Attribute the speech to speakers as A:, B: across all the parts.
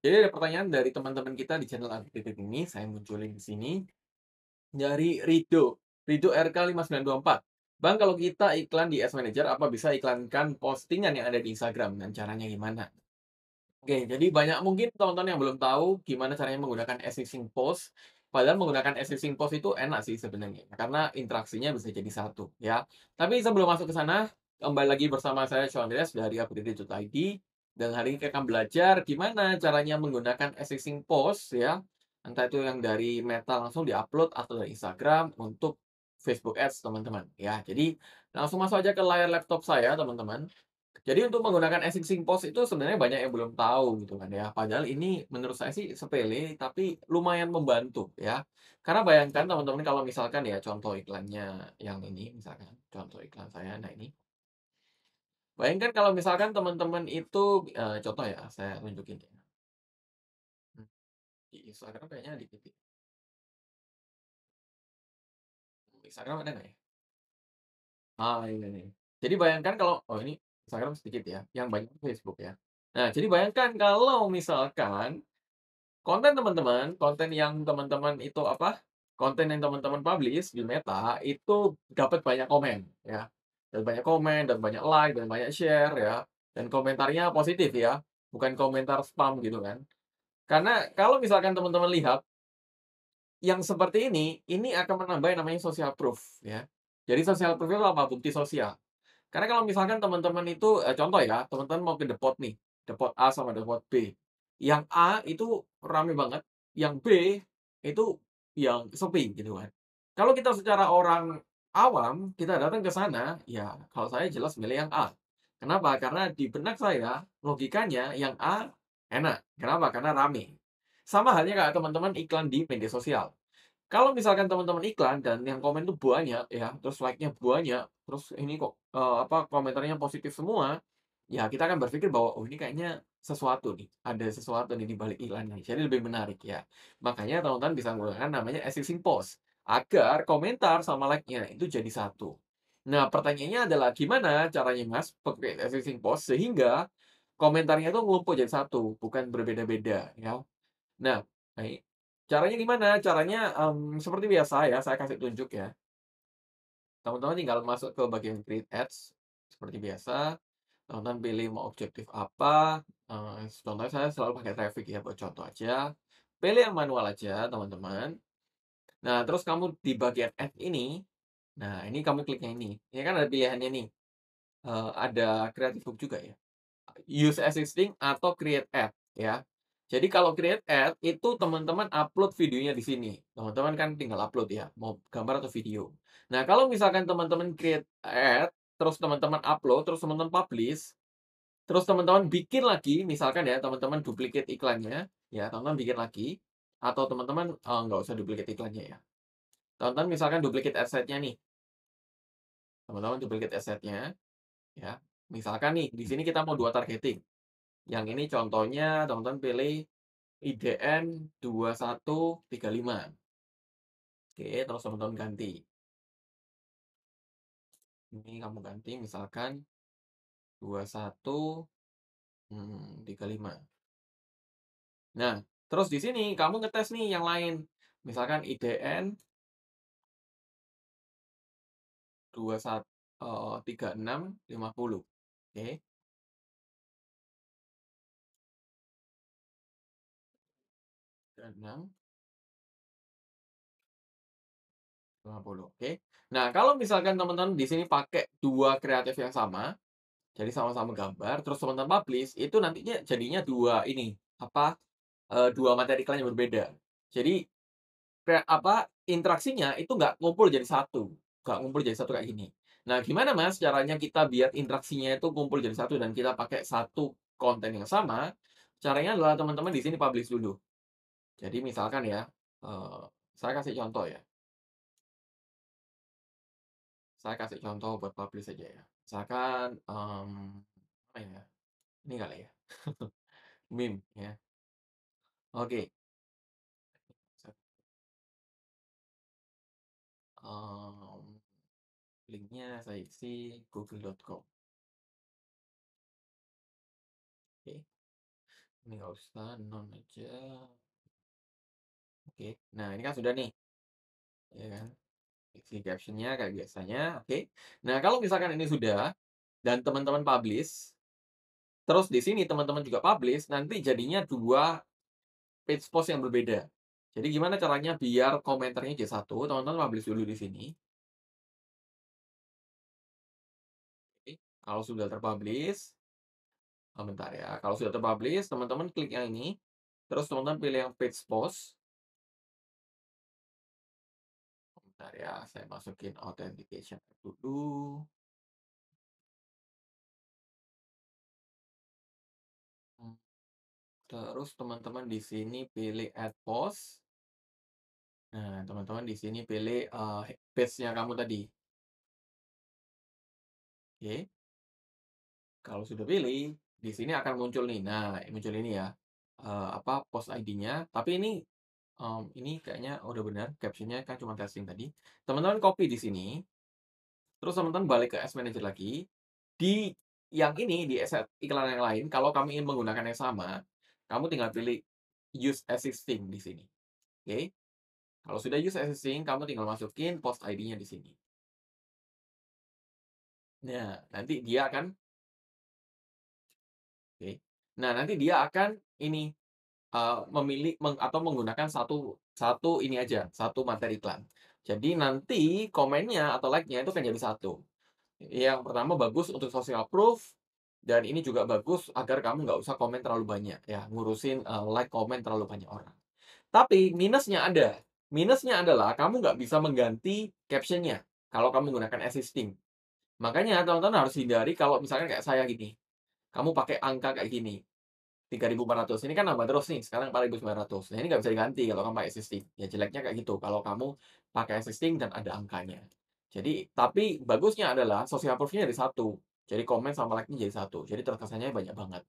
A: Jadi ada pertanyaan dari teman-teman kita di channel Unfiltered ini, saya munculin di sini. Dari Rido, Rido RK5924. Bang, kalau kita iklan di Ads Manager, apa bisa iklankan postingan yang ada di Instagram? Dan caranya gimana? Oke, jadi banyak mungkin teman-teman yang belum tahu gimana caranya menggunakan existing post. Padahal menggunakan existing post itu enak sih sebenarnya, karena interaksinya bisa jadi satu, ya. Tapi sebelum masuk ke sana, kembali lagi bersama saya, Sean Andreas dari ID. Dan hari ini kita akan belajar gimana caranya menggunakan existing post ya. Entah itu yang dari Meta langsung diupload atau dari Instagram untuk Facebook Ads teman-teman ya. Jadi langsung masuk aja ke layar laptop saya teman-teman. Jadi untuk menggunakan existing post itu sebenarnya banyak yang belum tahu gitu kan ya. Padahal ini menurut saya sih sepele tapi lumayan membantu ya. Karena bayangkan teman-teman kalau misalkan ya contoh iklannya yang ini misalkan contoh iklan saya nah ini Bayangkan kalau misalkan teman-teman itu, contoh ya, saya tunjukin
B: ya. Hmm, di Instagram kayaknya dikit ya. Instagram ada nggak ya? Ah, ini iya, iya. nih.
A: Jadi bayangkan kalau oh ini Instagram sedikit ya, yang banyak Facebook ya. Nah, jadi bayangkan kalau misalkan, konten teman-teman, konten yang teman-teman itu apa, konten yang teman-teman publish di Meta, itu dapat banyak komen, ya dan banyak komen dan banyak like dan banyak share ya dan komentarnya positif ya bukan komentar spam gitu kan karena kalau misalkan teman-teman lihat yang seperti ini ini akan menambah yang namanya social proof ya jadi social proof itu apa bukti sosial karena kalau misalkan teman-teman itu eh, contoh ya teman-teman mau ke depot nih depot A sama depot B yang A itu rame banget yang B itu yang sepi gitu kan kalau kita secara orang Awam, kita datang ke sana, ya kalau saya jelas milih yang A. Kenapa? Karena di benak saya, logikanya yang A enak. Kenapa? Karena rame. Sama halnya kayak teman-teman iklan di media sosial. Kalau misalkan teman-teman iklan dan yang komen tuh banyak ya, terus like-nya banyak, terus ini kok uh, apa komentarnya positif semua, ya kita akan berpikir bahwa oh ini kayaknya sesuatu nih, ada sesuatu nih di balik iklan nih. Jadi lebih menarik ya. Makanya teman-teman bisa menggunakan namanya existing post agar komentar sama like-nya itu jadi satu. Nah, pertanyaannya adalah gimana caranya Mas pakai existing post sehingga komentarnya itu ngumpul jadi satu, bukan berbeda-beda ya. Nah, caranya gimana? Caranya um, seperti biasa ya, saya kasih tunjuk ya. Teman-teman tinggal masuk ke bagian create ads seperti biasa. Teman-teman pilih mau objektif apa. Uh, contohnya saya selalu pakai traffic ya buat contoh aja. Pilih yang manual aja, teman-teman. Nah, terus kamu di bagian Add ini, nah ini kamu klik yang ini. Ini kan ada pilihannya nih. Uh, ada Creative Book juga ya. Use Existing atau Create app ya. Jadi kalau Create Add itu teman-teman upload videonya di sini. Teman-teman kan tinggal upload ya, mau gambar atau video. Nah, kalau misalkan teman-teman Create Add, terus teman-teman upload, terus teman-teman publish, terus teman-teman bikin lagi, misalkan ya teman-teman duplicate iklannya, ya teman-teman bikin lagi atau teman-teman -teman, nggak usah duplikat iklannya ya. Teman-teman misalkan duplikat adsetnya nih. Teman-teman duplikat adsetnya ya. Misalkan nih di sini kita mau dua targeting. Yang ini contohnya teman-teman pilih IDN 2135.
B: Oke, terus teman-teman ganti. Ini kamu ganti misalkan 21 hmm, 35. Nah, Terus di sini kamu ngetes nih yang lain. Misalkan IDN eh, tiga Oke. Okay. 50. Oke. Okay. enam
A: lima puluh oke nah kalau misalkan teman-teman di sini pakai dua kreatif yang sama jadi sama-sama gambar terus teman-teman publish itu nantinya jadinya dua ini apa Eh, dua materi iklan yang berbeda. Jadi apa interaksinya itu nggak ngumpul jadi satu, nggak ngumpul jadi satu kayak gini. Nah, gimana mas caranya kita biar interaksinya itu kumpul jadi satu dan kita pakai satu konten yang sama? Caranya adalah teman-teman di sini publish dulu. Jadi misalkan ya, eh, saya kasih contoh ya.
B: Saya kasih contoh buat publish saja ya. Misalkan, um, apa ya? Ini kali ya. meme ya Oke. Um, linknya saya isi google.com. Oke. Ini nggak usah, non aja. Oke, nah ini kan sudah nih,
A: ya kan? Isi captionnya kayak biasanya, oke. Nah kalau misalkan ini sudah, dan teman-teman publish, terus di sini teman-teman juga publish, nanti jadinya dua page post yang berbeda. Jadi gimana caranya biar komentarnya jadi
B: satu? teman-teman publish dulu di sini. Oke, kalau sudah terpublish, komentar oh, ya, kalau sudah terpublish, teman-teman klik yang ini, terus teman-teman pilih yang page post. Bentar ya, saya masukin authentication dulu. Terus teman-teman di sini pilih add post. Nah, teman-teman di sini pilih uh, page-nya kamu tadi. Oke. Okay.
A: Kalau sudah pilih, di sini akan muncul nih. Nah, muncul ini ya. Uh, apa post ID-nya, tapi ini um, ini kayaknya udah benar captionnya kan cuma testing tadi. Teman-teman copy di sini. Terus teman-teman balik ke Ads Manager lagi. Di yang ini di iklan yang lain, kalau kami ingin menggunakan yang sama, kamu tinggal pilih use existing di sini. Oke. Okay? Kalau sudah use existing,
B: kamu tinggal masukin post ID-nya di sini. Nah,
A: nanti dia akan Oke. Okay. Nah, nanti dia akan ini uh, memilih meng, atau menggunakan satu satu ini aja, satu materi iklan. Jadi nanti komennya atau like-nya itu kan jadi satu. Yang pertama bagus untuk social proof, dan ini juga bagus agar kamu nggak usah komen terlalu banyak ya, ngurusin uh, like komen terlalu banyak orang. Tapi minusnya ada. Minusnya adalah kamu nggak bisa mengganti captionnya kalau kamu menggunakan assisting. Makanya teman-teman harus hindari kalau misalkan kayak saya gini. Kamu pakai angka kayak gini. 3.400. Ini kan nambah terus nih. Sekarang 4.900. Nah ini nggak bisa diganti kalau kamu pakai assisting. Ya jeleknya kayak gitu. Kalau kamu pakai assisting dan ada angkanya. Jadi, tapi bagusnya adalah social proofnya dari satu. Jadi komen sama like-nya jadi satu. Jadi terkesannya banyak banget.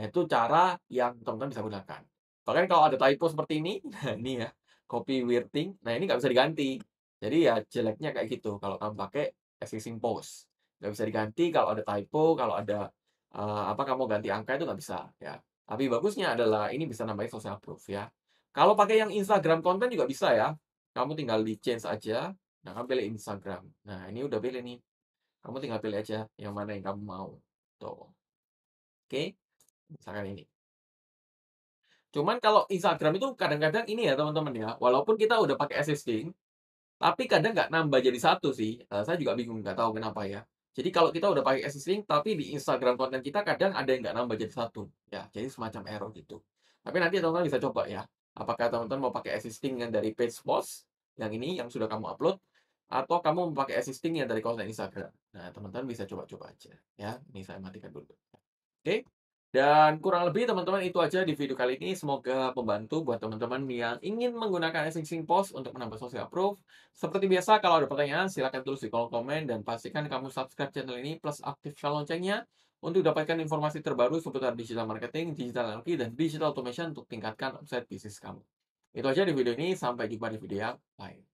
A: Nah, itu cara yang teman-teman bisa gunakan. Bahkan kalau ada typo seperti ini, nah ini ya, copy wording, nah ini nggak bisa diganti. Jadi ya jeleknya kayak gitu kalau kamu pakai existing post. Nggak bisa diganti kalau ada typo, kalau ada uh, apa kamu ganti angka itu nggak bisa ya. Tapi bagusnya adalah ini bisa nambahin social proof ya. Kalau pakai yang Instagram konten juga bisa ya. Kamu tinggal di change aja. Nah, kamu pilih Instagram. Nah, ini udah pilih nih. Kamu tinggal pilih aja yang mana yang kamu mau. Tuh. Oke. Misalkan ini. Cuman kalau Instagram itu kadang-kadang ini ya teman-teman ya, walaupun kita udah pakai assisting, tapi kadang nggak nambah jadi satu sih. Nah, saya juga bingung nggak tahu kenapa ya. Jadi kalau kita udah pakai assisting, tapi di Instagram konten kita kadang ada yang nggak nambah jadi satu. Ya, jadi semacam error gitu. Tapi nanti teman-teman bisa coba ya. Apakah teman-teman mau pakai assisting yang dari page post yang ini yang sudah kamu upload atau kamu memakai existing yang dari konten Instagram. Nah, teman-teman bisa coba-coba aja ya. Ini saya matikan dulu. Oke. Okay? Dan kurang lebih teman-teman itu aja di video kali ini. Semoga membantu buat teman-teman yang ingin menggunakan existing post untuk menambah sosial proof. Seperti biasa kalau ada pertanyaan silahkan tulis di kolom komen dan pastikan kamu subscribe channel ini plus aktifkan loncengnya untuk dapatkan informasi terbaru seputar digital marketing, digital energy, dan digital automation untuk tingkatkan omset bisnis kamu. Itu aja di video ini. Sampai jumpa di video yang lain.